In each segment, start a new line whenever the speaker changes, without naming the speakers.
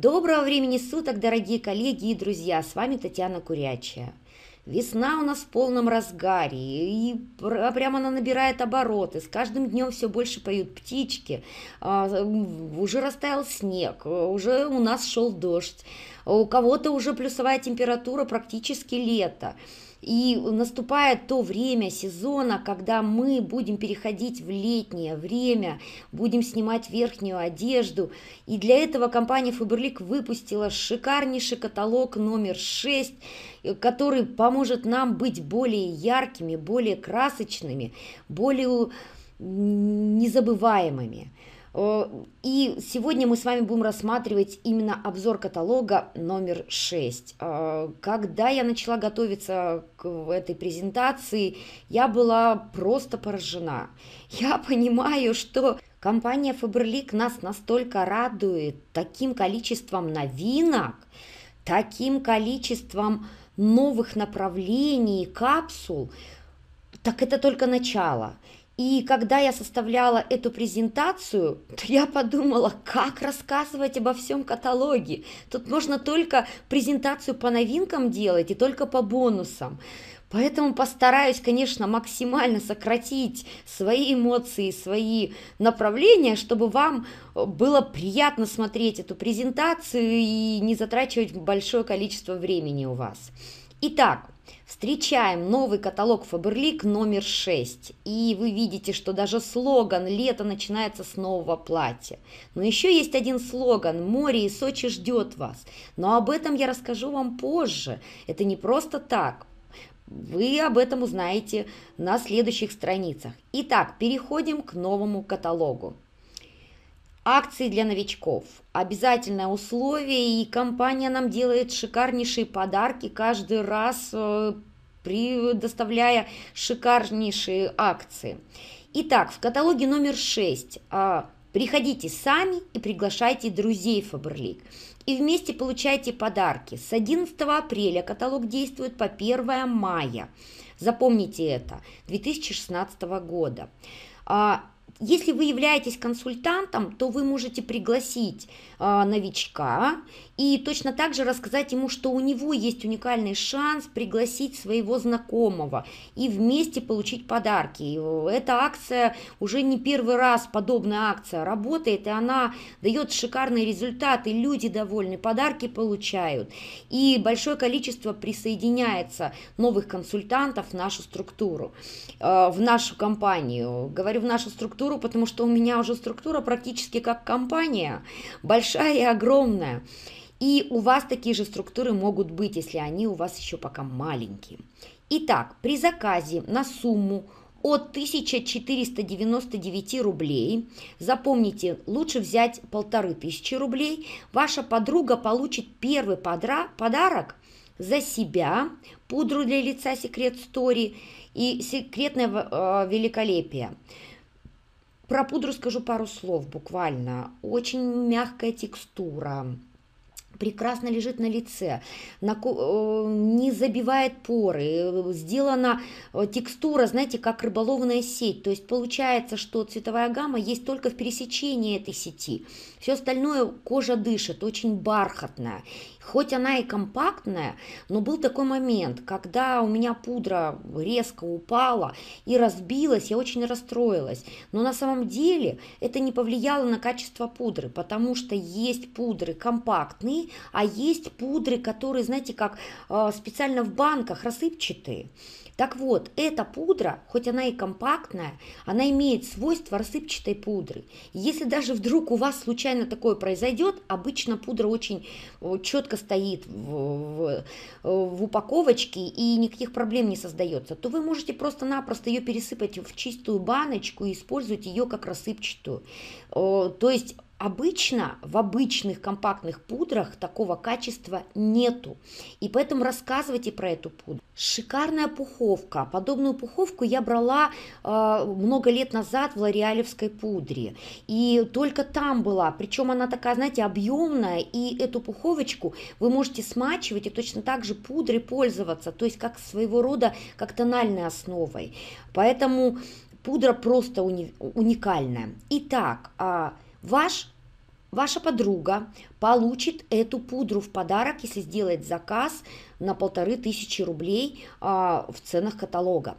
Доброго времени суток, дорогие коллеги и друзья! С вами Татьяна Курячая. Весна у нас в полном разгаре, и а прямо она набирает обороты. С каждым днем все больше поют птички, а, уже растаял снег, уже у нас шел дождь, у кого-то уже плюсовая температура практически лето. И наступает то время сезона, когда мы будем переходить в летнее время, будем снимать верхнюю одежду. И для этого компания Faberlic выпустила шикарнейший каталог номер 6, э, который поможет нам быть более яркими, более красочными, более незабываемыми. Э, и сегодня мы с вами будем рассматривать именно обзор каталога номер 6. Э, когда я начала готовиться к этой презентации, я была просто поражена. Я понимаю, что компания Faberlic нас настолько радует таким количеством новинок, таким количеством новых направлений, капсул, так это только начало. И когда я составляла эту презентацию, то я подумала, как рассказывать обо всем каталоге. Тут можно только презентацию по новинкам делать и только по бонусам. Поэтому постараюсь, конечно, максимально сократить свои эмоции, свои направления, чтобы вам было приятно смотреть эту презентацию и не затрачивать большое количество времени у вас. Итак, Встречаем новый каталог Faberlic номер 6. И вы видите, что даже слоган «Лето начинается с нового платья». Но еще есть один слоган «Море и Сочи ждет вас». Но об этом я расскажу вам позже. Это не просто так. Вы об этом узнаете на следующих страницах. Итак, переходим к новому каталогу. Акции для новичков. Обязательное условие, и компания нам делает шикарнейшие подарки каждый раз, э, предоставляя шикарнейшие акции. Итак, в каталоге номер 6 а, приходите сами и приглашайте друзей Фаберлик. И вместе получайте подарки. С 11 апреля каталог действует по 1 мая. Запомните это, 2016 года. А, если вы являетесь консультантом, то вы можете пригласить э, новичка и точно так же рассказать ему, что у него есть уникальный шанс пригласить своего знакомого и вместе получить подарки. Эта акция уже не первый раз подобная акция работает, и она дает шикарные результаты. Люди довольны, подарки получают. И большое количество присоединяется новых консультантов в нашу структуру, э, в нашу компанию. Говорю в нашу структуру структуру, потому что у меня уже структура практически как компания, большая и огромная. И у вас такие же структуры могут быть, если они у вас еще пока маленькие. Итак, при заказе на сумму от 1499 рублей, запомните, лучше взять 1500 рублей, ваша подруга получит первый подра подарок за себя, пудру для лица Секрет Стори и секретное э, великолепие – про пудру скажу пару слов буквально. Очень мягкая текстура, прекрасно лежит на лице, э, не забивает поры, сделана э, текстура, знаете, как рыболовная сеть, то есть получается, что цветовая гамма есть только в пересечении этой сети, все остальное кожа дышит, очень бархатная. Хоть она и компактная, но был такой момент, когда у меня пудра резко упала и разбилась, я очень расстроилась. Но на самом деле это не повлияло на качество пудры, потому что есть пудры компактные, а есть пудры, которые, знаете, как а, специально в банках рассыпчатые. Так вот, эта пудра, хоть она и компактная, она имеет свойство рассыпчатой пудры. Если даже вдруг у вас случайно такое произойдет, обычно пудра очень э, четко стоит в, в, э, в упаковочке и никаких проблем не создается, то вы можете просто-напросто ее пересыпать в чистую баночку и использовать ее как рассыпчатую. Э, то есть Обычно в обычных компактных пудрах такого качества нету, и поэтому рассказывайте про эту пудру. Шикарная пуховка. Подобную пуховку я брала э, много лет назад в лореалевской пудре, и только там была, причем она такая, знаете, объемная, и эту пуховочку вы можете смачивать и точно так же пудрой пользоваться, то есть как своего рода, как тональной основой. Поэтому пудра просто уни уникальная. Итак, а Ваш, ваша подруга получит эту пудру в подарок, если сделает заказ на полторы тысячи рублей а, в ценах каталога.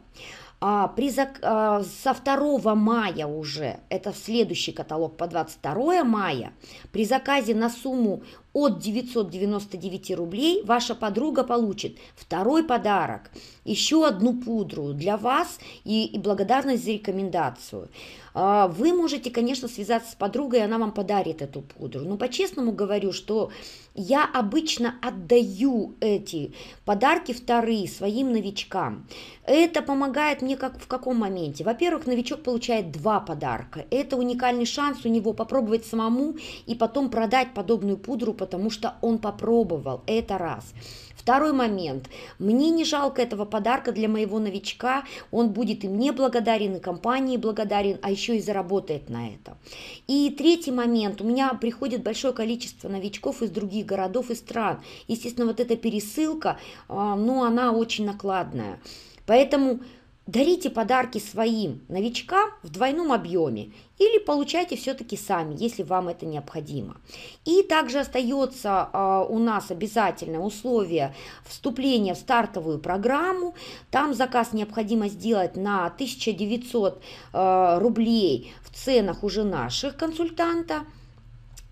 А, при, а, со 2 мая уже, это в следующий каталог по 22 мая, при заказе на сумму от 999 рублей ваша подруга получит второй подарок, еще одну пудру для вас и, и благодарность за рекомендацию. А, вы можете, конечно, связаться с подругой, и она вам подарит эту пудру. Но по-честному говорю, что я обычно отдаю эти подарки вторые своим новичкам. Это помогает мне как в каком моменте? Во-первых, новичок получает два подарка. Это уникальный шанс у него попробовать самому и потом продать подобную пудру потому что он попробовал, это раз. Второй момент. Мне не жалко этого подарка для моего новичка. Он будет и мне благодарен, и компании благодарен, а еще и заработает на это. И третий момент. У меня приходит большое количество новичков из других городов и стран. Естественно, вот эта пересылка, а, ну, она очень накладная. Поэтому Дарите подарки своим новичкам в двойном объеме или получайте все-таки сами, если вам это необходимо. И также остается э, а, у нас обязательное условие вступления в стартовую программу. Там заказ необходимо сделать на 1900 э, а, рублей в ценах уже наших консультанта.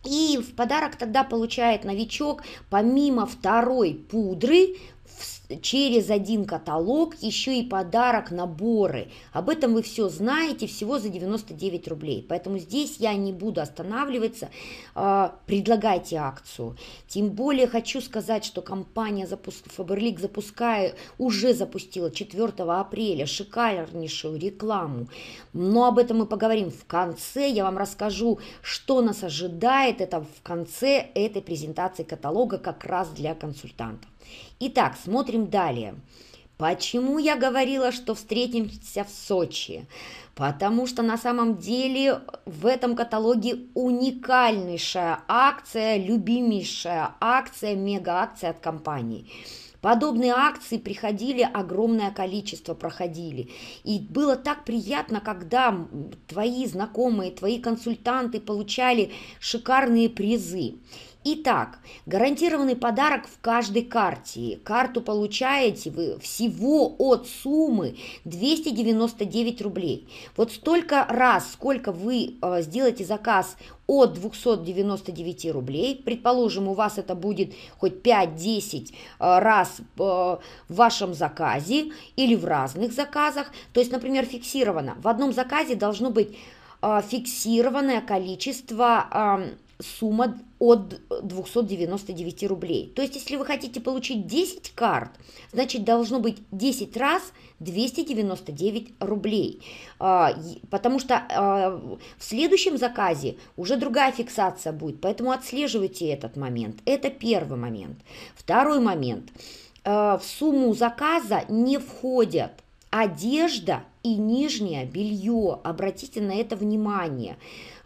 И в подарок тогда получает новичок помимо второй пудры через один каталог еще и подарок наборы. Об этом вы все знаете, всего за 99 рублей. Поэтому здесь я не буду останавливаться. А, предлагайте акцию. Тем более хочу сказать, что компания запуск... Фаберлик запускает, уже запустила 4 апреля шикарнейшую рекламу. Но об этом мы поговорим в конце. Я вам расскажу, что нас ожидает это в конце этой презентации каталога как раз для консультантов. Итак, смотрим далее. Почему я говорила, что встретимся в Сочи? Потому что на самом деле в этом каталоге уникальнейшая акция, любимейшая акция, мега-акция от компании. Подобные акции приходили, огромное количество проходили. И было так приятно, когда твои знакомые, твои консультанты получали шикарные призы. Итак, гарантированный подарок в каждой карте. Карту получаете вы всего от суммы 299 рублей. Вот столько раз, сколько вы э, сделаете заказ от 299 рублей, предположим, у вас это будет хоть 5-10 э, раз э, в вашем заказе или в разных заказах, то есть, например, фиксировано, в одном заказе должно быть э, фиксированное количество сумма от 299 рублей. То есть, если вы хотите получить 10 карт, значит, должно быть 10 раз 299 рублей. А, потому что а, в следующем заказе уже другая фиксация будет, поэтому отслеживайте этот момент. Это первый момент. Второй момент. А, в сумму заказа не входят – Одежда и нижнее белье, обратите на это внимание.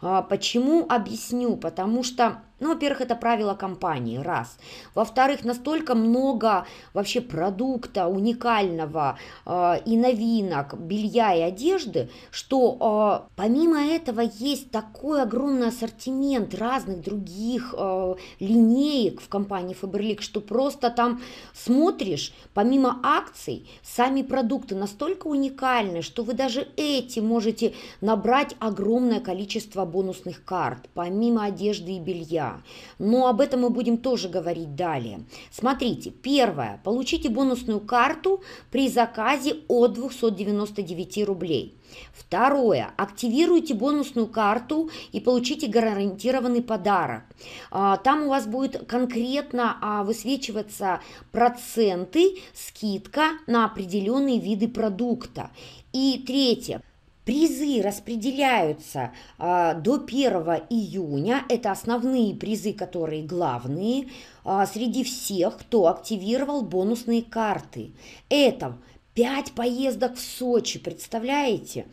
А, почему объясню? Потому что ну, во-первых, это правило компании, раз. Во-вторых, настолько много вообще продукта уникального э, и новинок, белья и одежды, что э, помимо этого есть такой огромный ассортимент разных других э, линеек в компании Faberlic, что просто там смотришь, помимо акций, сами продукты настолько уникальны, что вы даже эти можете набрать огромное количество бонусных карт, помимо одежды и белья но об этом мы будем тоже говорить далее. Смотрите, первое, получите бонусную карту при заказе от 299 рублей. Второе. Активируйте бонусную карту и получите гарантированный подарок. А, там у вас будет конкретно а, высвечиваться проценты, скидка на определенные виды продукта. И третье Призы распределяются а, до 1 июня. Это основные призы, которые главные а, среди всех, кто активировал бонусные карты. Это 5 поездок в Сочи, представляете?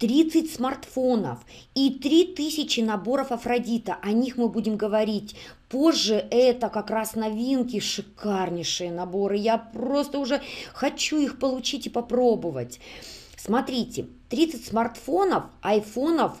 30 смартфонов и 3000 наборов Афродита. О них мы будем говорить позже. Это как раз новинки, шикарнейшие наборы. Я просто уже хочу их получить и попробовать. Смотрите, 30 смартфонов, айфонов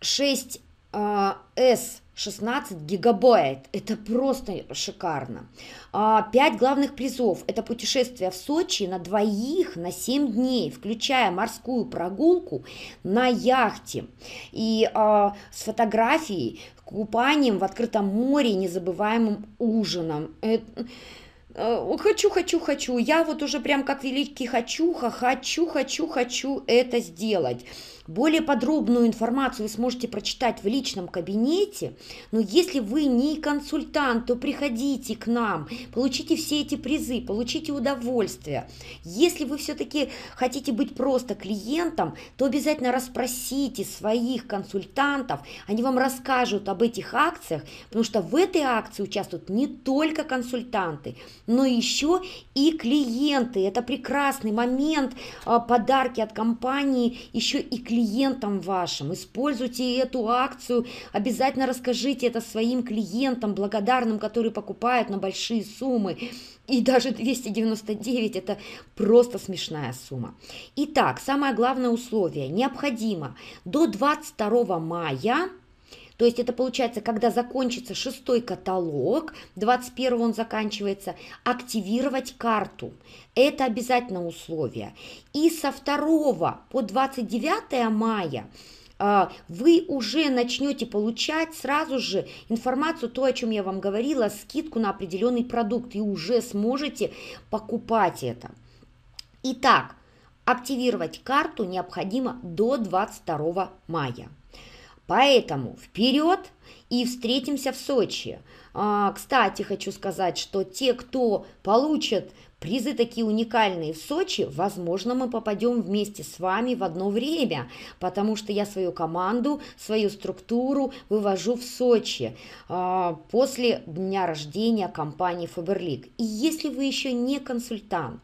6S э, 16 гигабайт. Это просто шикарно. А, пять главных призов. Это путешествие в Сочи на двоих на 7 дней, включая морскую прогулку на яхте. И а, с фотографией, купанием в открытом море, незабываемым ужином. Это Э, хочу, хочу, хочу, я вот уже прям как великий хочу, хочу, хочу, хочу это сделать. Более подробную информацию вы сможете прочитать в личном кабинете, но если вы не консультант, то приходите к нам, получите все эти призы, получите удовольствие. Если вы все-таки хотите быть просто клиентом, то обязательно расспросите своих консультантов, они вам расскажут об этих акциях, потому что в этой акции участвуют не только консультанты, но еще и клиенты. Это прекрасный момент, а, подарки от компании, еще и клиенты клиентам вашим. Используйте эту акцию, обязательно расскажите это своим клиентам, благодарным, которые покупают на большие суммы. И даже 299 – это просто смешная сумма. Итак, самое главное условие. Необходимо до 22 мая то есть это получается, когда закончится шестой каталог, 21 он заканчивается, активировать карту. Это обязательно условие. И со 2 по 29 мая а, вы уже начнете получать сразу же информацию, то, о чем я вам говорила, скидку на определенный продукт, и уже сможете покупать это. Итак, активировать карту необходимо до 22 мая. Поэтому вперед и встретимся в Сочи. А, кстати, хочу сказать, что те, кто получат призы такие уникальные в Сочи, возможно, мы попадем вместе с вами в одно время, потому что я свою команду, свою структуру вывожу в Сочи а, после дня рождения компании Faberlic. И если вы еще не консультант,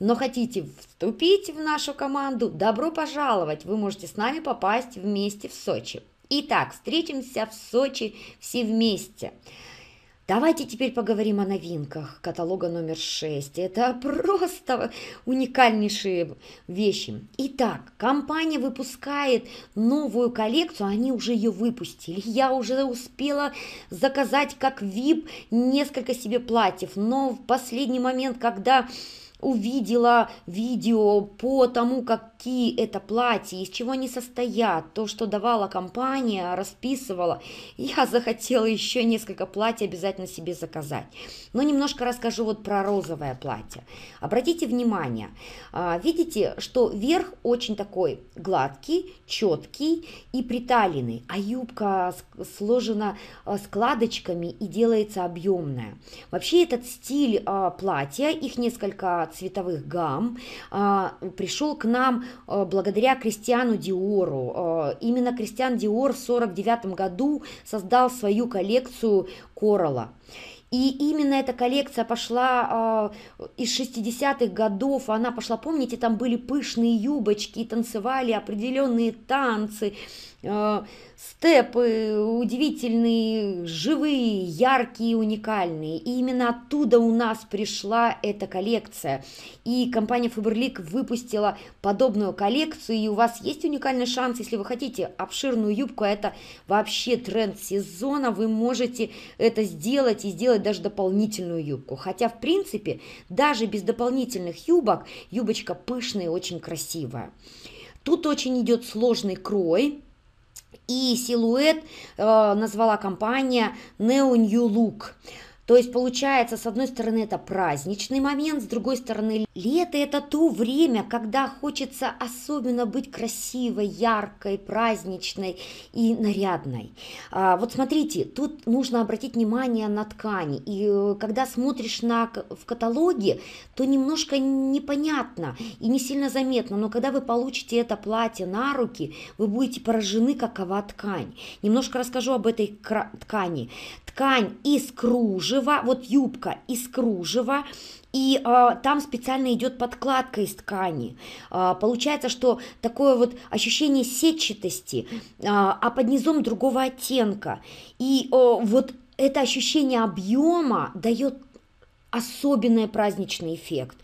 но хотите вступить в нашу команду, добро пожаловать! Вы можете с нами попасть вместе в Сочи. Итак, встретимся в Сочи все вместе. Давайте теперь поговорим о новинках каталога номер 6. Это просто уникальнейшие вещи. Итак, компания выпускает новую коллекцию, они уже ее выпустили. Я уже успела заказать как VIP несколько себе платьев, но в последний момент, когда увидела видео по тому, как какие это платья, из чего они состоят, то, что давала компания, расписывала. Я захотела еще несколько платья обязательно себе заказать. Но немножко расскажу вот про розовое платье. Обратите внимание, а, видите, что верх очень такой гладкий, четкий и приталенный, а юбка сложена а, складочками и делается объемная. Вообще этот стиль а, платья, их несколько цветовых гамм, пришел к нам Э, благодаря Кристиану Диору. Э, именно Кристиан Диор в 1949 году создал свою коллекцию Коралла. И именно эта коллекция пошла э, из 60-х годов, она пошла, помните, там были пышные юбочки, танцевали определенные танцы, Э, степы удивительные, живые, яркие, уникальные. И именно оттуда у нас пришла эта коллекция. И компания Faberlic выпустила подобную коллекцию, и у вас есть уникальный шанс, если вы хотите обширную юбку, а это вообще тренд сезона, вы можете это сделать и сделать даже дополнительную юбку. Хотя, в принципе, даже без дополнительных юбок, юбочка пышная и очень красивая. Тут очень идет сложный крой, и силуэт э, назвала компания Neo New Look. То есть получается, с одной стороны, это праздничный момент, с другой стороны, лето – это то время, когда хочется особенно быть красивой, яркой, праздничной и нарядной. А, вот смотрите, тут нужно обратить внимание на ткани. И э, когда смотришь на, в каталоге, то немножко непонятно и не сильно заметно, но когда вы получите это платье на руки, вы будете поражены, какова ткань. Немножко расскажу об этой ткани. Ткань из кружев, кружева, вот юбка из кружева, и э, там специально идет подкладка из ткани. Э, получается, что такое вот ощущение сетчатости, э, а под низом другого оттенка. И э, вот это ощущение объема дает особенный праздничный эффект.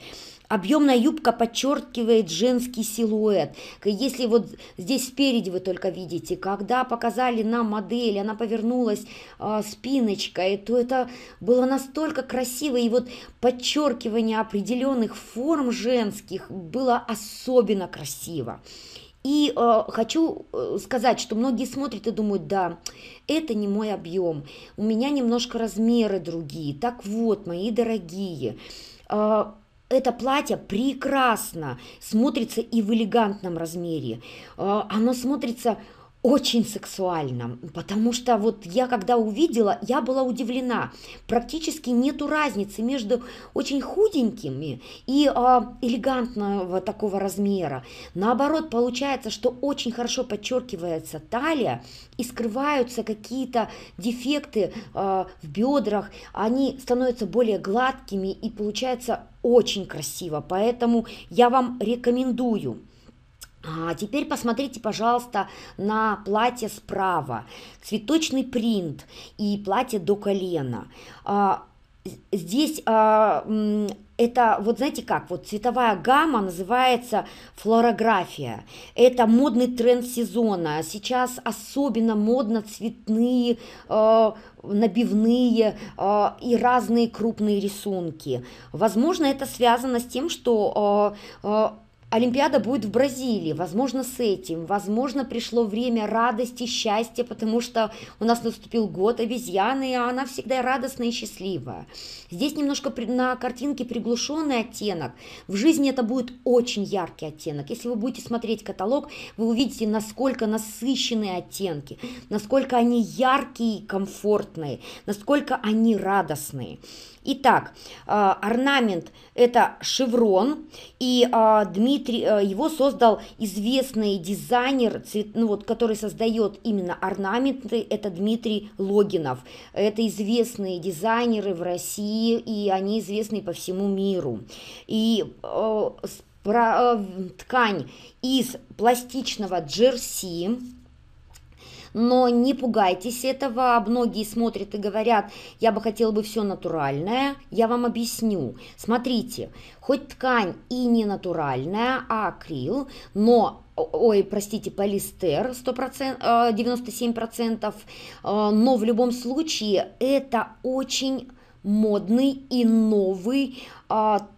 Объемная юбка подчеркивает женский силуэт. Если вот здесь спереди вы только видите, когда показали нам модель, она повернулась э, спиночкой, то это было настолько красиво, и вот подчеркивание определенных форм женских было особенно красиво. И а, э, хочу сказать, что многие смотрят и думают, да, это не мой объем, у меня немножко размеры другие. Так вот, мои дорогие, э, это платье прекрасно смотрится и в элегантном размере. А, оно смотрится очень сексуально, потому что вот я когда увидела, я была удивлена. Практически нету разницы между очень худенькими и э, элегантного такого размера. Наоборот, получается, что очень хорошо подчеркивается талия и скрываются какие-то дефекты э, в бедрах. Они становятся более гладкими и получается очень красиво. Поэтому я вам рекомендую. А теперь посмотрите, пожалуйста, на платье справа. Цветочный принт и платье до колена. А, здесь а, это, вот знаете как, вот цветовая гамма называется флорография. Это модный тренд сезона. Сейчас особенно модно цветные, э, набивные э, и разные крупные рисунки. Возможно, это связано с тем, что э, Олимпиада будет в Бразилии, возможно, с этим, возможно, пришло время радости, счастья, потому что у нас наступил год обезьяны, а она всегда радостная и счастливая. Здесь немножко на картинке приглушенный оттенок, в жизни это будет очень яркий оттенок. Если вы будете смотреть каталог, вы увидите, насколько насыщенные оттенки, насколько они яркие и комфортные, насколько они радостные. Итак, э, орнамент – это шеврон, и э, Дмитрий, э, его создал известный дизайнер, ну вот, который создает именно орнаменты, это Дмитрий Логинов. Это известные дизайнеры в России, и они известны по всему миру. И ткань из пластичного джерси, но не пугайтесь этого. Многие смотрят и говорят, я бы хотела бы все натуральное. Я вам объясню. Смотрите, хоть ткань и не натуральная, а акрил, но ой, простите, полистер 100%, 97%, э, э, но в любом случае это очень модный и новый а,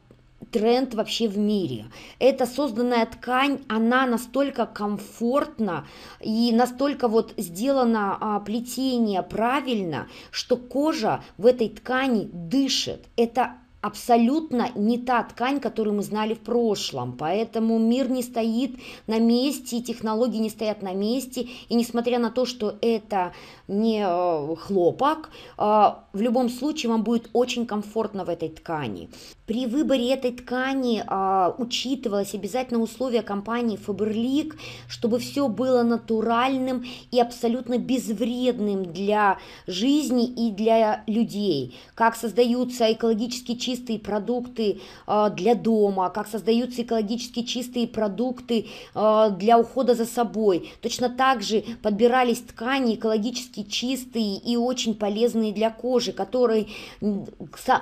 тренд вообще в мире. Эта созданная ткань, она настолько комфортна и настолько вот сделано а, плетение правильно, что кожа в этой ткани дышит. Это абсолютно не та ткань, которую мы знали в прошлом. Поэтому мир не стоит на месте, и технологии не стоят на месте. И несмотря на то, что это не э, хлопок, э, в любом случае вам будет очень комфортно в этой ткани. При выборе этой ткани э, учитывалось обязательно условие компании Faberlic, чтобы все было натуральным и абсолютно безвредным для жизни и для людей. Как создаются экологически чистые чистые продукты а, для дома, как создаются экологически чистые продукты а, для ухода за собой. Точно так же подбирались ткани экологически чистые и очень полезные для кожи, которые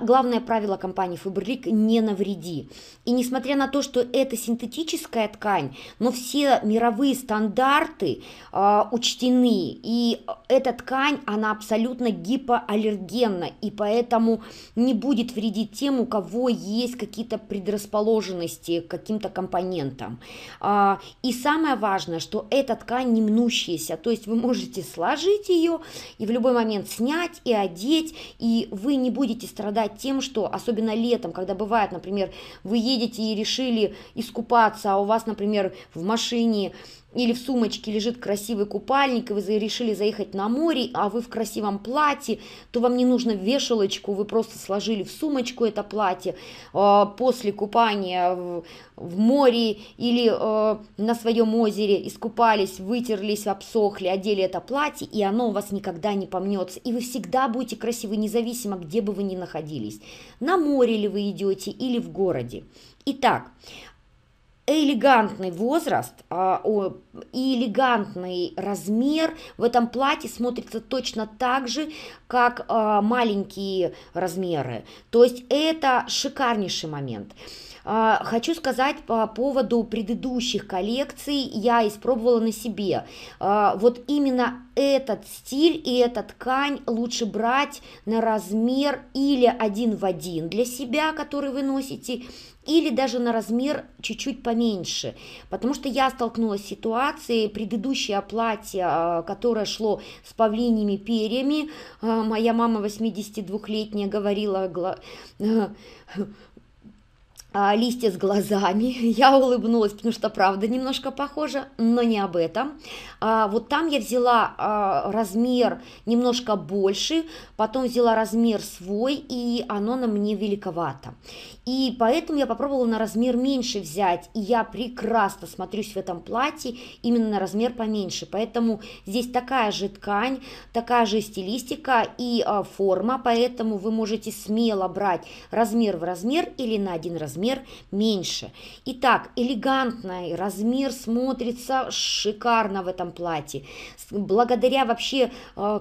главное правило компании фабрик не навреди. И несмотря на то, что это синтетическая ткань, но все мировые стандарты э, учтены, и эта ткань, она абсолютно гипоаллергенна, и поэтому не будет вредить тем, у кого есть какие-то предрасположенности к каким-то компонентам. А, и самое важное, что эта ткань не мнущаяся, то есть вы можете сложить ее и в любой момент снять и одеть, и вы не будете страдать тем, что особенно летом, когда бывает, например, вы едете и решили искупаться, а у вас, например, в машине или в сумочке лежит красивый купальник, и вы решили заехать на море, а вы в красивом платье, то вам не нужно вешалочку, вы просто сложили в сумочку это платье а, после купания в, в море или а, на своем озере, искупались, вытерлись, обсохли, одели это платье, и оно у вас никогда не помнется, и вы всегда будете красивы, независимо, где бы вы ни находились, на море ли вы идете или в городе. Итак, элегантный возраст а, и элегантный размер в этом платье смотрится точно так же, как а, маленькие размеры. То есть это шикарнейший момент. А, хочу сказать по поводу предыдущих коллекций, я испробовала на себе. А, вот именно этот стиль и эта ткань лучше брать на размер или один в один для себя, который вы носите, или даже на размер чуть-чуть поменьше, потому что я столкнулась с ситуацией, предыдущее платье, а, которое шло с павлиньими перьями, моя мама 82-летняя говорила, А, листья с глазами. Я улыбнулась, потому что, правда, немножко похоже, но не об этом. А, вот там я взяла а, размер немножко больше, потом взяла размер свой, и оно на мне великовато. И поэтому я попробовала на размер меньше взять, и я прекрасно смотрюсь в этом платье именно на размер поменьше. Поэтому здесь такая же ткань, такая же стилистика и а, форма, поэтому вы можете смело брать размер в размер или на один размер размер меньше. Итак, элегантный размер смотрится шикарно в этом платье. Благодаря вообще э,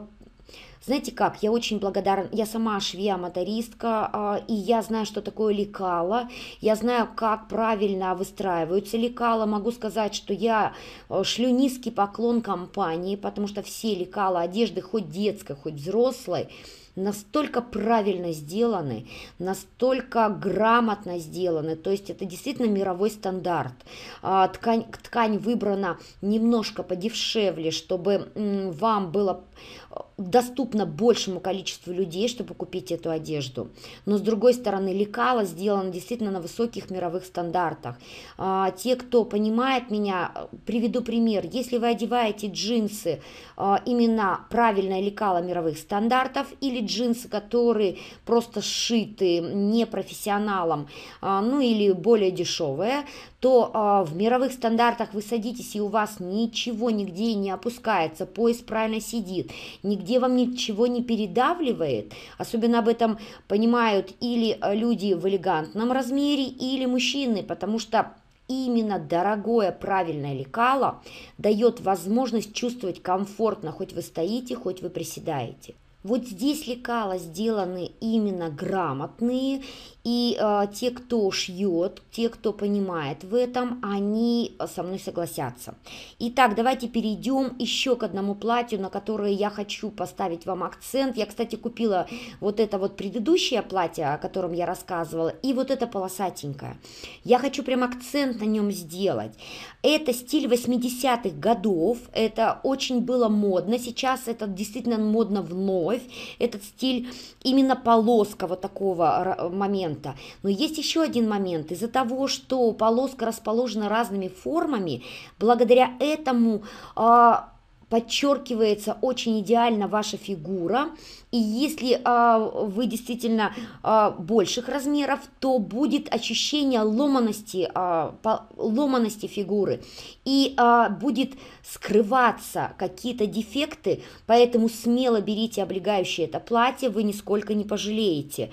знаете как, я очень благодарна, я сама швея-мотористка, а, и я знаю, что такое лекало, я знаю, как правильно выстраиваются лекала, могу сказать, что я э, шлю низкий поклон компании, потому что все лекала одежды, хоть детской, хоть взрослой, настолько правильно сделаны, настолько грамотно сделаны, то есть это действительно мировой стандарт. А, ткань, ткань выбрана немножко подешевле, чтобы вам было доступно большему количеству людей, чтобы купить эту одежду. Но с другой стороны, лекала сделана действительно на высоких мировых стандартах. А, те, кто понимает меня, приведу пример. Если вы одеваете джинсы а, именно правильное лекало мировых стандартов или джинсы, которые просто сшиты не профессионалом, а, ну или более дешевые, то а, в мировых стандартах вы садитесь, и у вас ничего нигде не опускается, пояс правильно сидит, нигде вам ничего не передавливает. Особенно об этом понимают или а, люди в элегантном размере, или мужчины, потому что именно дорогое правильное лекало дает возможность чувствовать комфортно, хоть вы стоите, хоть вы приседаете. Вот здесь лекала сделаны именно грамотные, и э, те, кто шьет, те, кто понимает в этом, они со мной согласятся. Итак, давайте перейдем еще к одному платью, на которое я хочу поставить вам акцент. Я, кстати, купила вот это вот предыдущее платье, о котором я рассказывала, и вот это полосатенькое. Я хочу прям акцент на нем сделать. Это стиль 80-х годов, это очень было модно, сейчас это действительно модно вновь, этот стиль именно полоска вот такого момента момента. Но есть еще один момент. Из-за того, что полоска расположена разными формами, благодаря этому а, подчеркивается очень идеально ваша фигура. И если а, вы действительно а, больших размеров, то будет ощущение ломаности, а, по, ломаности фигуры. И а, будет скрываться какие-то дефекты, поэтому смело берите облегающее это платье, вы нисколько не пожалеете.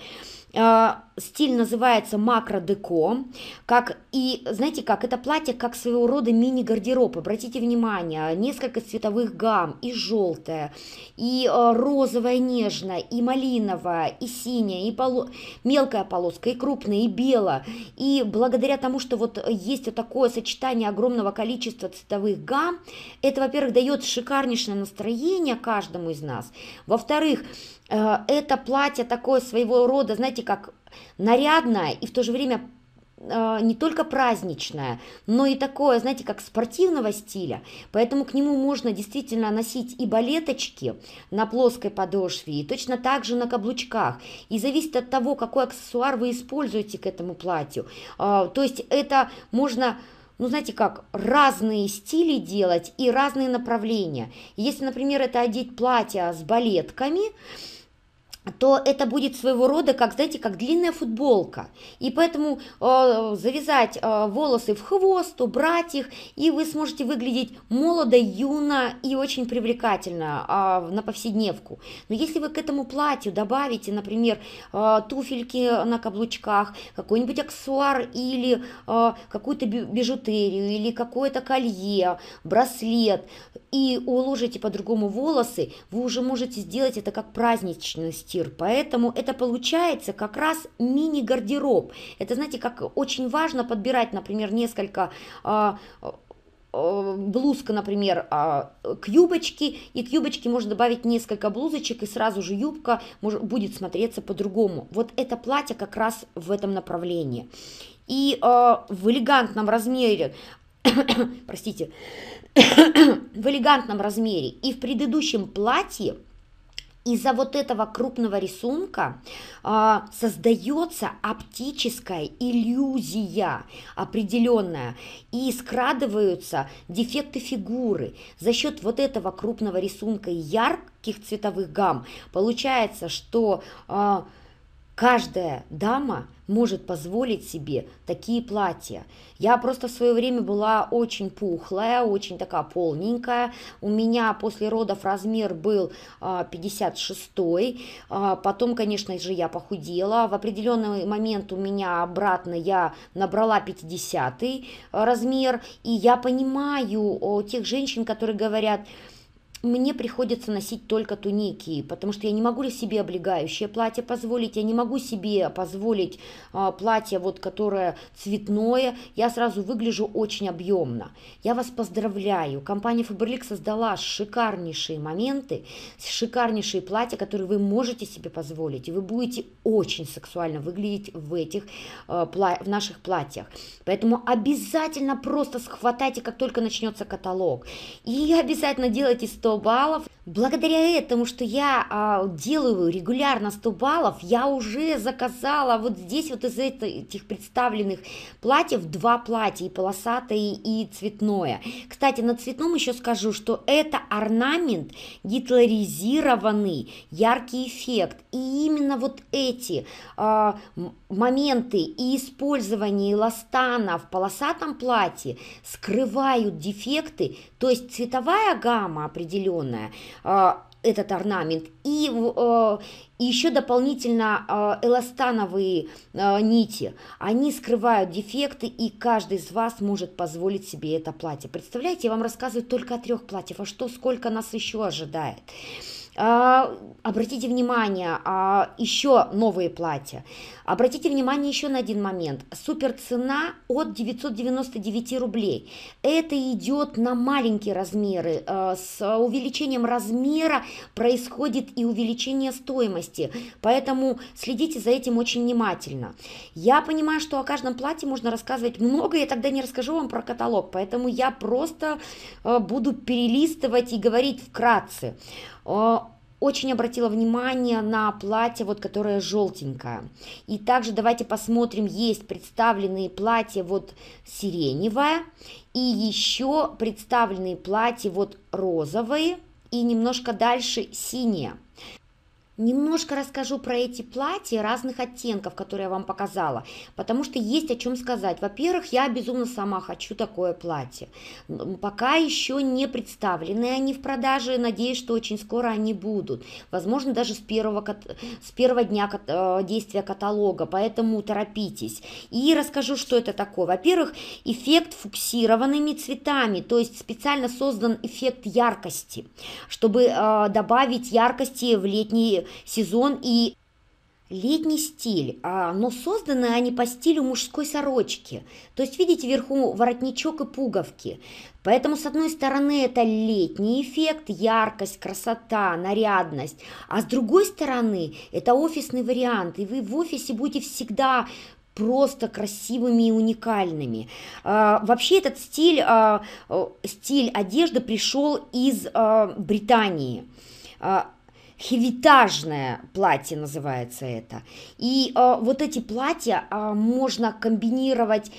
А, стиль называется макро-деко. Как, и знаете как, это платье как своего рода мини-гардероб. Обратите внимание, несколько цветовых гамм, и желтое, и а, розовое нежное, и малиновое, и синее, и поло... мелкая полоска, и крупная, и бело. И благодаря тому, что вот есть вот такое сочетание огромного количества цветовых гамм, это, во-первых, дает шикарнейшее настроение каждому из нас. Во-вторых, Э, это платье такое своего рода, знаете, как нарядное и в то же время э, не только праздничное, но и такое, знаете, как спортивного стиля. Поэтому к нему можно действительно носить и балеточки на плоской подошве, и точно так же на каблучках. И зависит от того, какой аксессуар вы используете к этому платью. Э, то есть это можно ну, знаете как, разные стили делать и разные направления. Если, например, это одеть платье с балетками, то это будет своего рода, как, знаете, как длинная футболка. И поэтому э, завязать э, волосы в хвост, убрать их, и вы сможете выглядеть молодо, юно и очень привлекательно э, на повседневку. Но если вы к этому платью добавите, например, э, туфельки на каблучках, какой-нибудь аксессуар или э, какую-то бижутерию, или какое-то колье, браслет, и уложите по-другому волосы, вы уже можете сделать это как праздничность сортир. Поэтому это получается как раз мини-гардероб. Это, знаете, как очень важно подбирать, например, несколько а, а, блузка, например, а, к юбочке, и к юбочке можно добавить несколько блузочек, и сразу же юбка может, будет смотреться по-другому. Вот это платье как раз в этом направлении. И э, в элегантном размере простите, в элегантном размере и в предыдущем платье – из-за вот этого крупного рисунка э, создается оптическая иллюзия определенная и скрадываются дефекты фигуры. За счет вот этого крупного рисунка и ярких цветовых гамм получается, что э, каждая дама может позволить себе такие платья. Я просто в свое время была очень пухлая, очень такая полненькая. У меня после родов размер был 56, а, а, потом, конечно же, я похудела. В определенный момент у меня обратно я набрала 50 а, размер, и я понимаю тех женщин, которые говорят, мне приходится носить только туники, потому что я не могу себе облегающее платье позволить, я не могу себе позволить а, платье, вот, которое цветное, я сразу выгляжу очень объемно. Я вас поздравляю, компания Фаберлик создала шикарнейшие моменты, шикарнейшие платья, которые вы можете себе позволить, и вы будете очень сексуально выглядеть в этих, а, пла в наших платьях. Поэтому обязательно просто схватайте, как только начнется каталог, и обязательно делайте 100 100 баллов. Благодаря этому, что я а, делаю регулярно 100 баллов, я уже заказала вот здесь вот из этих представленных платьев два платья, и полосатое, и цветное. Кстати, на цветном еще скажу, что это орнамент гитлеризированный, яркий эффект. И именно вот эти а, моменты и использование эластана в полосатом платье скрывают дефекты, то есть цветовая гамма определяется зеленая а, этот орнамент. И э, еще дополнительно а, эластановые а, нити. Они скрывают дефекты, и каждый из вас может позволить себе это платье. Представляете, я вам рассказываю только о трех платьях, а что, сколько нас еще ожидает. А, обратите внимание, а, еще новые платья. Обратите внимание еще на один момент. Супер цена от 999 рублей. Это идет на маленькие размеры. А, с увеличением размера происходит и увеличение стоимости. Поэтому следите за этим очень внимательно. Я понимаю, что о каждом платье можно рассказывать много. Я тогда не расскажу вам про каталог. Поэтому я просто буду перелистывать и говорить вкратце. Э, очень обратила внимание на платье, вот которое желтенькое. И также давайте посмотрим, есть представленные платья вот сиреневое, и еще представленные платья вот розовые, и немножко дальше синие. Немножко расскажу про эти платья разных оттенков, которые я вам показала, потому что есть о чем сказать. Во-первых, я безумно сама хочу такое платье. Пока еще не представлены они в продаже, надеюсь, что очень скоро они будут. Возможно, даже с первого, с первого дня э, действия каталога, поэтому торопитесь. И расскажу, что это такое. Во-первых, эффект фуксированными цветами, то есть специально создан эффект яркости, чтобы э, добавить яркости в летний сезон, и летний стиль, а, но созданы они по стилю мужской сорочки. То есть, видите, вверху воротничок и пуговки. Поэтому, с одной стороны, это летний эффект, яркость, красота, нарядность. А с другой стороны, это офисный вариант, и вы в офисе будете всегда просто красивыми и уникальными. А, вообще этот стиль, а, э, стиль одежды пришел из а, Британии. А, хевитажное платье называется это. И э, вот эти платья э, можно комбинировать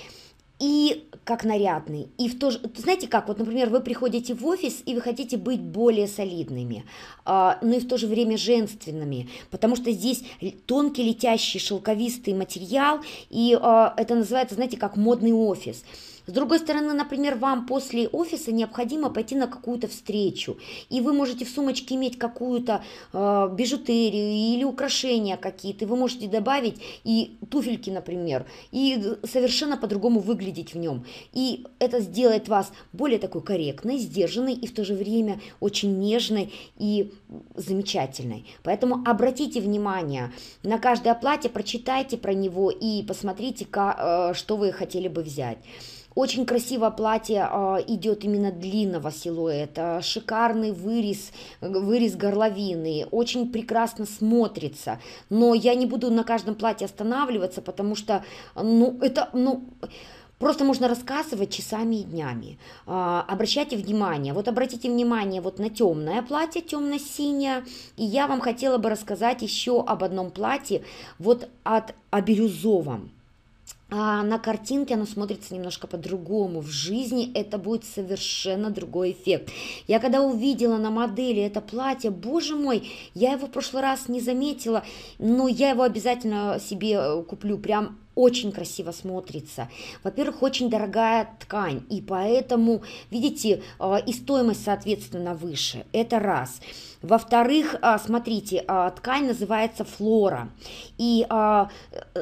и как нарядный. И в то же, знаете как, вот, например, вы приходите в офис, и вы хотите быть более солидными, а, но и в то же время женственными, потому что здесь тонкий летящий шелковистый материал, и а, это называется, знаете, как модный офис. С другой стороны, например, вам после офиса необходимо пойти на какую-то встречу, и вы можете в сумочке иметь какую-то э, бижутерию или украшения какие-то, вы можете добавить и туфельки, например, и совершенно по-другому выглядит выглядеть в нем. И это сделает вас более такой корректной, сдержанной и в то же время очень нежной и замечательной. Поэтому обратите внимание на каждое платье, прочитайте про него и посмотрите, э, что вы хотели бы взять. Очень красиво платье э, идет именно длинного силуэта, шикарный вырез, вырез горловины, очень прекрасно смотрится. Но я не буду на каждом платье останавливаться, потому что, ну, это, ну, Просто можно рассказывать часами и днями. А, обращайте внимание. Вот обратите внимание вот на темное платье, темно-синее. И я вам хотела бы рассказать еще об одном платье, вот от, о А на картинке оно смотрится немножко по-другому. В жизни это будет совершенно другой эффект. Я когда увидела на модели это платье, боже мой, я его в прошлый раз не заметила, но я его обязательно себе э, куплю. Прям очень красиво смотрится. Во-первых, очень дорогая ткань, и поэтому, видите, э, и стоимость, соответственно, выше. Это раз. Во-вторых, э, смотрите, э, ткань называется флора, и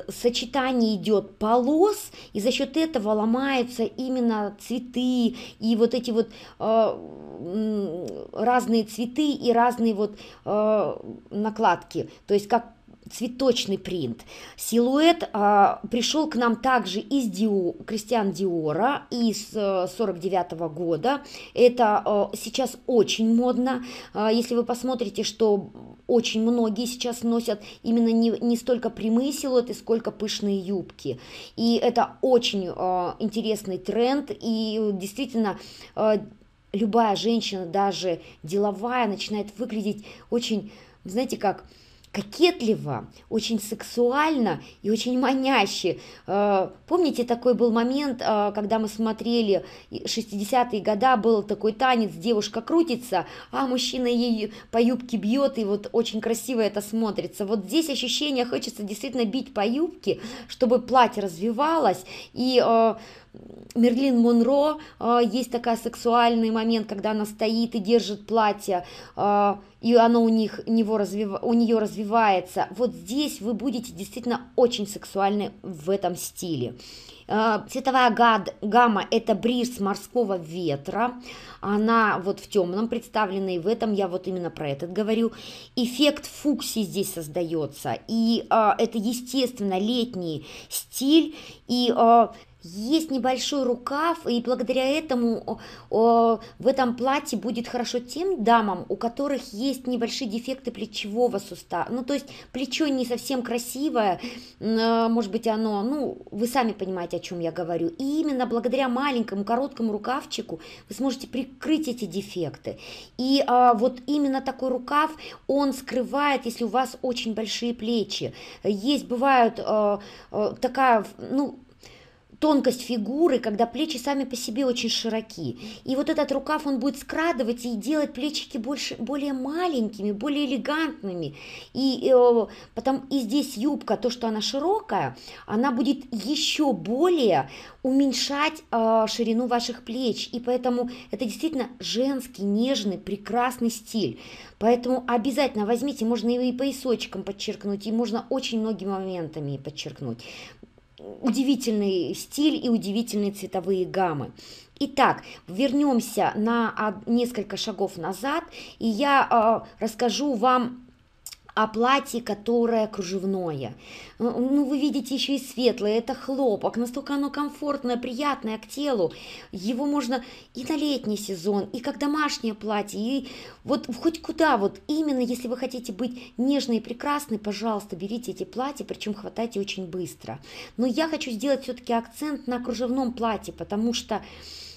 сочетание идет полос, и за счет этого ломаются именно цветы, и вот эти вот разные цветы и разные вот накладки. То есть как цветочный принт. Силуэт а, пришел к нам также из Дио, Кристиан Диора из а, 49 -го года. Это а, сейчас очень модно. А, если вы посмотрите, что очень многие сейчас носят именно не, не столько прямые силуэты, сколько пышные юбки. И это очень а, интересный тренд. И действительно... А, любая женщина, даже деловая, начинает выглядеть очень, знаете как, кокетливо, очень сексуально и очень маняще. Э, помните, такой был момент, э, когда мы смотрели 60-е года, был такой танец, девушка крутится, а мужчина ей по юбке бьет, и вот очень красиво это смотрится. Вот здесь ощущение хочется действительно бить по юбке, чтобы платье развивалось, и э, Мерлин Монро, а, есть такой сексуальный момент, когда она стоит и держит платье, а, и оно у, них, у, него развив... у нее развивается. Вот здесь вы будете действительно очень сексуальны в этом стиле. А, цветовая гад... гамма – это бриз морского ветра. Она вот в темном представлена, и в этом я вот именно про этот говорю. Эффект фукси здесь создается, и э, это, естественно, летний стиль, и э, есть небольшой рукав, и благодаря этому о, в этом платье будет хорошо тем дамам, у которых есть небольшие дефекты плечевого сустава. Ну, то есть плечо не совсем красивое, э, может быть, оно, ну, вы сами понимаете, о чем я говорю. И именно благодаря маленькому короткому рукавчику вы сможете прикрыть эти дефекты. И а, вот именно такой рукав, он скрывает, если у вас очень большие плечи. Есть, бывают а, а, такая, ну, тонкость фигуры, когда плечи сами по себе очень широки. И вот этот рукав он будет скрадывать и делать плечики больше, более маленькими, более элегантными. И, и э, потом и здесь юбка, то, что она широкая, она будет еще более уменьшать э, ширину ваших плеч. И поэтому это действительно женский, нежный, прекрасный стиль. Поэтому обязательно возьмите, можно и поясочком подчеркнуть, и можно очень многими моментами подчеркнуть удивительный стиль и удивительные цветовые гаммы. Итак, вернемся на несколько шагов назад, и я э, расскажу вам а платье, которое кружевное. Э, ну, вы видите, еще и светлое, это хлопок, настолько оно комфортное, приятное к телу. Его можно и на летний сезон, и как домашнее платье, и вот хоть куда, вот именно если вы хотите быть нежной и прекрасной, пожалуйста, берите эти платья, причем хватайте очень быстро. Но я хочу сделать все-таки акцент на кружевном платье, потому что... Потому что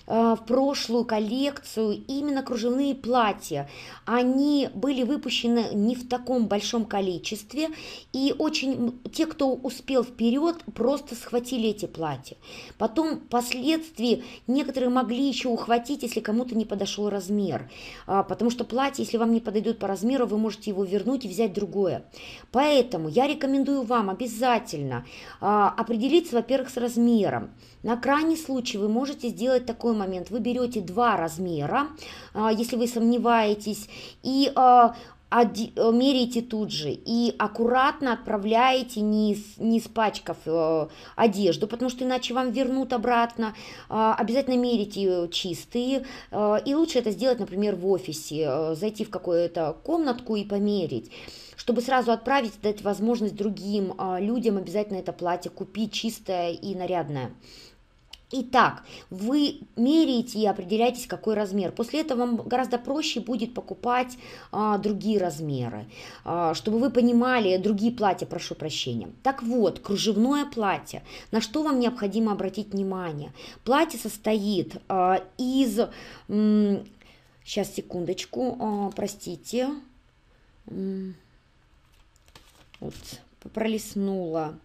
Э, в прошлую коллекцию именно кружевные платья. Они были выпущены не в таком большом количестве, и очень те, кто успел вперед, просто схватили эти платья. Потом впоследствии некоторые могли еще ухватить, если кому-то не подошел размер, а, потому что платье, если вам не подойдет по размеру, вы можете его вернуть и взять другое. Поэтому я рекомендую вам обязательно а, определиться, во-первых, с размером, на крайний случай вы можете сделать такой момент. Вы берете два размера, а, если вы сомневаетесь, и а, э, меряете тут же и аккуратно отправляете, не, не испачкав э, одежду, потому что иначе вам вернут обратно. Э, обязательно мерите чистые. Э, и лучше это сделать, например, в офисе, э, зайти в какую-то комнатку и померить чтобы сразу отправить, дать возможность другим э, людям обязательно это платье купить чистое и нарядное. Итак, вы меряете и определяетесь, какой размер. После этого вам гораздо проще будет покупать а, другие размеры, а, чтобы вы понимали другие платья, прошу прощения. Так вот, кружевное платье. На что вам необходимо обратить внимание? Платье состоит а, из... М, сейчас, секундочку, а, простите. М, вот, пролистнула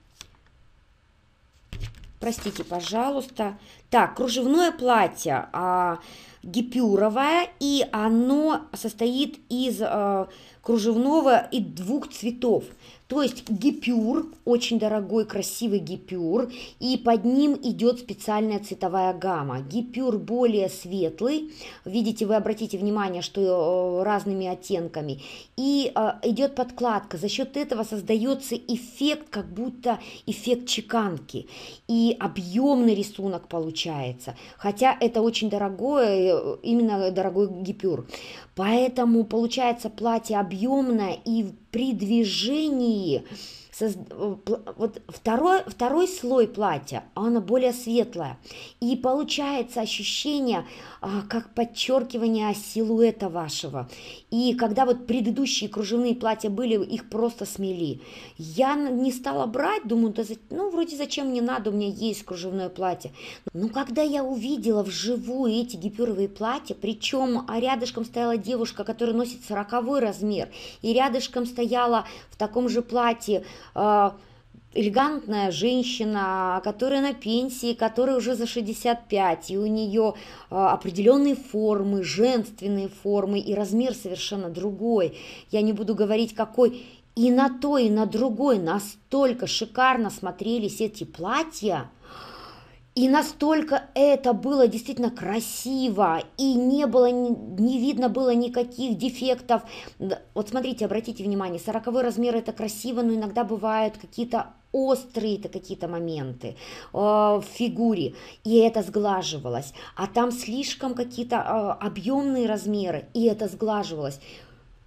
Простите, пожалуйста. Так, кружевное платье а, гипюровое, и оно состоит из а, кружевного и двух цветов. То есть гипюр, очень дорогой, красивый гипюр, и под ним идет специальная цветовая гамма. Гипюр более светлый, видите, вы обратите внимание, что э, разными оттенками, и э, идет подкладка. За счет этого создается эффект, как будто эффект чеканки, и объемный рисунок получается. Хотя это очень дорогое, э, именно дорогой гипюр. Поэтому получается платье объемное и при движении Э, вот второй, второй слой платья, а оно более светлая И получается ощущение, а, как подчеркивание силуэта вашего. И когда вот предыдущие кружевные платья были, их просто смели. Я не стала брать, думаю, да, ну вроде зачем мне надо, у меня есть кружевное платье. Но когда я увидела вживую эти гипюровые платья, причем а, рядышком стояла девушка, которая носит сороковой размер, и рядышком стояла в таком же платье Э, элегантная женщина, которая на пенсии, которая уже за 65, и у нее э, определенные формы, женственные формы, и размер совершенно другой. Я не буду говорить, какой и на той и на другой настолько шикарно смотрелись эти платья – и настолько это было действительно красиво, и не было, не видно было никаких дефектов. Вот смотрите, обратите внимание, сороковой размер это красиво, но иногда бывают какие-то острые-то какие-то моменты э, в фигуре, и это сглаживалось. А там слишком какие-то э, объемные размеры, и это сглаживалось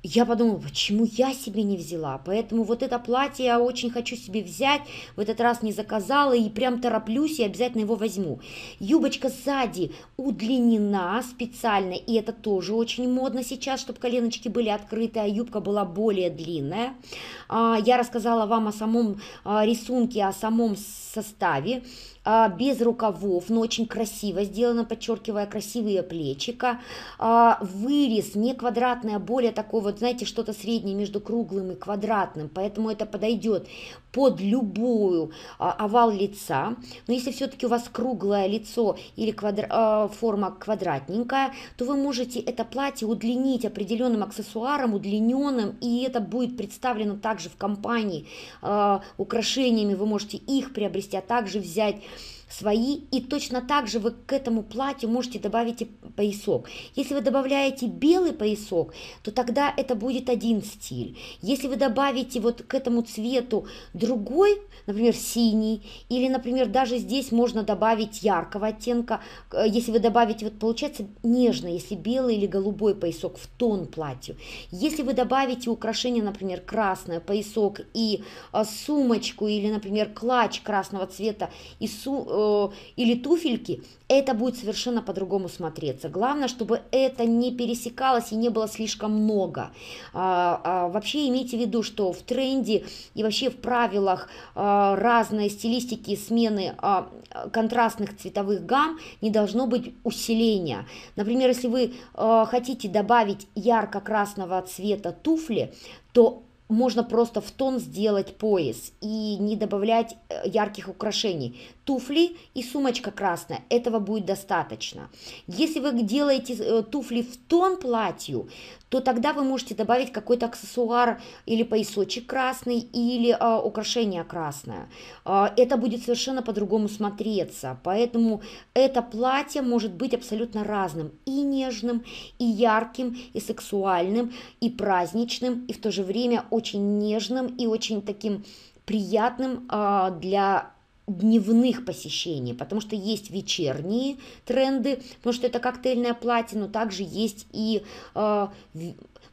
я подумала, почему я себе не взяла? Поэтому вот это платье я очень хочу себе взять, в этот раз не заказала и прям тороплюсь и обязательно его возьму. Юбочка сзади удлинена специально, и это тоже очень модно сейчас, чтобы коленочки были открыты, а юбка была более длинная. А, я рассказала вам о самом а, рисунке, о самом составе а, без рукавов, но очень красиво сделано, подчеркивая красивые плечика. А, вырез не квадратный, а более такой вот, знаете, что-то среднее между круглым и квадратным, поэтому это подойдет под любую а, овал лица. Но если все-таки у вас круглое лицо или квадра а, форма квадратненькая, то вы можете это платье удлинить определенным аксессуаром, удлиненным, и это будет представлено также в компании. А, украшениями вы можете их приобрести, а также взять свои, и точно так же вы к этому платью можете добавить и поясок. Если вы добавляете белый поясок, то тогда это будет один стиль. Если вы добавите вот к этому цвету другой, например, синий, или, например, даже здесь можно добавить яркого оттенка, э, если вы добавите, вот получается нежно, если белый или голубой поясок в тон платью. Если вы добавите украшение, например, красное, поясок и э, сумочку, или, например, клатч красного цвета и сумочку, э, Э, или туфельки, это будет совершенно по-другому смотреться. Главное, чтобы это не пересекалось и не было слишком много. А, а, вообще имейте в виду, что в тренде и вообще в правилах а, разной стилистики смены а, контрастных цветовых гамм не должно быть усиления. Например, если вы а, хотите добавить ярко-красного цвета туфли, то можно просто в тон сделать пояс и не добавлять э, ярких украшений туфли и сумочка красная. Этого будет достаточно. Если вы делаете э, туфли в тон платью, то тогда вы можете добавить какой-то аксессуар или поясочек красный, или а, украшение красное. А, это будет совершенно по-другому смотреться. Поэтому это платье может быть абсолютно разным. И нежным, и ярким, и сексуальным, и праздничным, и в то же время очень нежным и очень таким приятным а, для дневных посещений, потому что есть вечерние тренды, потому что это коктейльное платье, но также есть и э,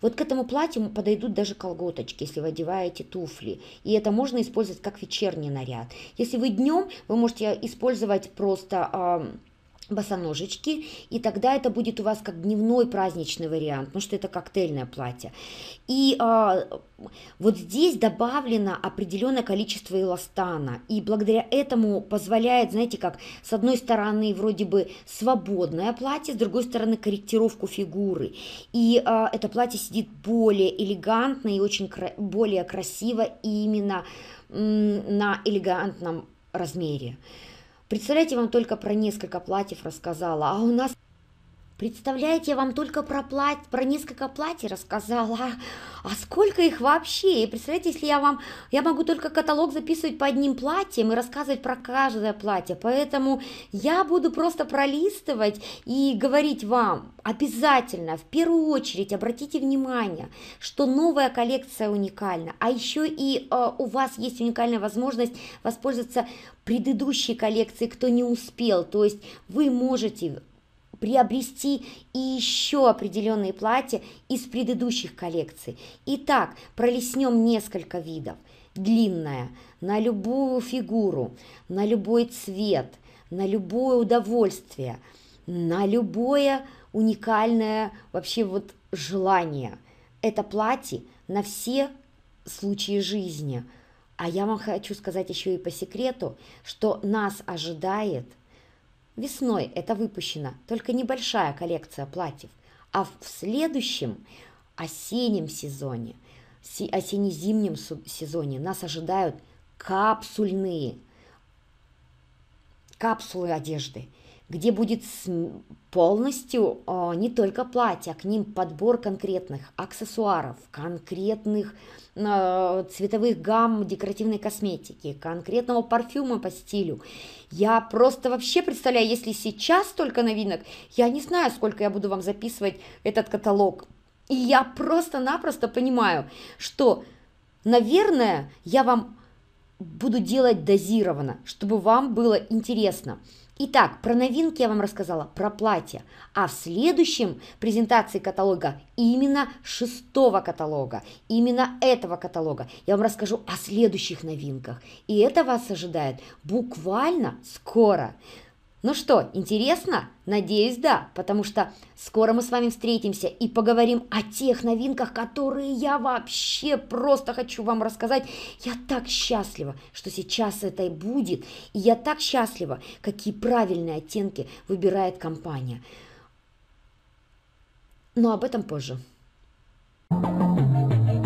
вот к этому платью подойдут даже колготочки, если вы одеваете туфли. И это можно использовать как вечерний наряд. Если вы днем, вы можете использовать просто э, босоножечки, и тогда это будет у вас как дневной праздничный вариант, потому что это коктейльное платье. И а, вот здесь добавлено определенное количество эластана, и благодаря этому позволяет, знаете, как с одной стороны вроде бы свободное платье, с другой стороны корректировку фигуры, и а, это платье сидит более элегантно и очень кра более красиво именно на элегантном размере. Представляете, вам только про несколько платьев рассказала, а у нас Представляете, я вам только про, платье, про несколько платьев рассказала, а, а сколько их вообще? И представляете, если я вам, я могу только каталог записывать по одним платьям и рассказывать про каждое платье, поэтому я буду просто пролистывать и говорить вам обязательно, в первую очередь, обратите внимание, что новая коллекция уникальна, а еще и э, у вас есть уникальная возможность воспользоваться предыдущей коллекцией, кто не успел, то есть вы можете приобрести и еще определенные платья из предыдущих коллекций. Итак, пролеснем несколько видов. длинное на любую фигуру, на любой цвет, на любое удовольствие, на любое уникальное вообще вот желание. Это платье на все случаи жизни. А я вам хочу сказать еще и по секрету, что нас ожидает – Весной это выпущена только небольшая коллекция платьев, а в следующем осеннем сезоне, осенне-зимнем сезоне нас ожидают капсульные капсулы одежды – где будет полностью а, не только платье, а к ним подбор конкретных аксессуаров, конкретных а, цветовых гамм декоративной косметики, конкретного парфюма по стилю. Я просто вообще представляю, если сейчас только новинок, я не знаю, сколько я буду вам записывать этот каталог. И я просто-напросто понимаю, что, наверное, я вам буду делать дозированно, чтобы вам было интересно. Итак, про новинки я вам рассказала, про платье. А в следующем презентации каталога, именно шестого каталога, именно этого каталога, я вам расскажу о следующих новинках. И это вас ожидает буквально скоро. Ну что, интересно? Надеюсь, да, потому что скоро мы с вами встретимся и поговорим о тех новинках, которые я вообще просто хочу вам рассказать. Я так счастлива, что сейчас это и будет, и я так счастлива, какие правильные оттенки выбирает компания. Но об этом позже. thank you